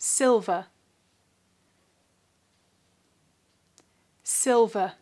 silver silver